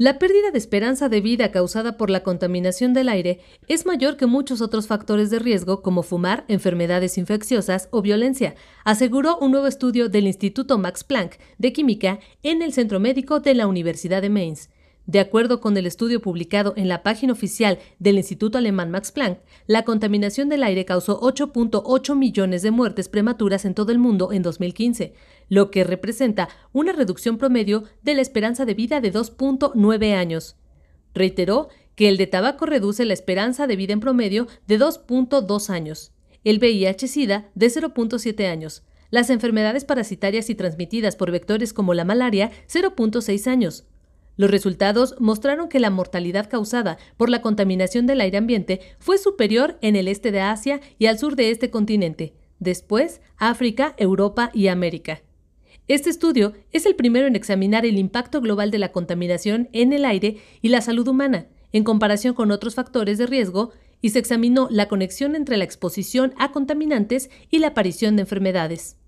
La pérdida de esperanza de vida causada por la contaminación del aire es mayor que muchos otros factores de riesgo como fumar, enfermedades infecciosas o violencia, aseguró un nuevo estudio del Instituto Max Planck de Química en el Centro Médico de la Universidad de Mainz. De acuerdo con el estudio publicado en la página oficial del Instituto Alemán Max Planck, la contaminación del aire causó 8.8 millones de muertes prematuras en todo el mundo en 2015, lo que representa una reducción promedio de la esperanza de vida de 2.9 años. Reiteró que el de tabaco reduce la esperanza de vida en promedio de 2.2 años, el VIH-Sida de 0.7 años, las enfermedades parasitarias y transmitidas por vectores como la malaria 0.6 años, los resultados mostraron que la mortalidad causada por la contaminación del aire ambiente fue superior en el este de Asia y al sur de este continente, después África, Europa y América. Este estudio es el primero en examinar el impacto global de la contaminación en el aire y la salud humana, en comparación con otros factores de riesgo, y se examinó la conexión entre la exposición a contaminantes y la aparición de enfermedades.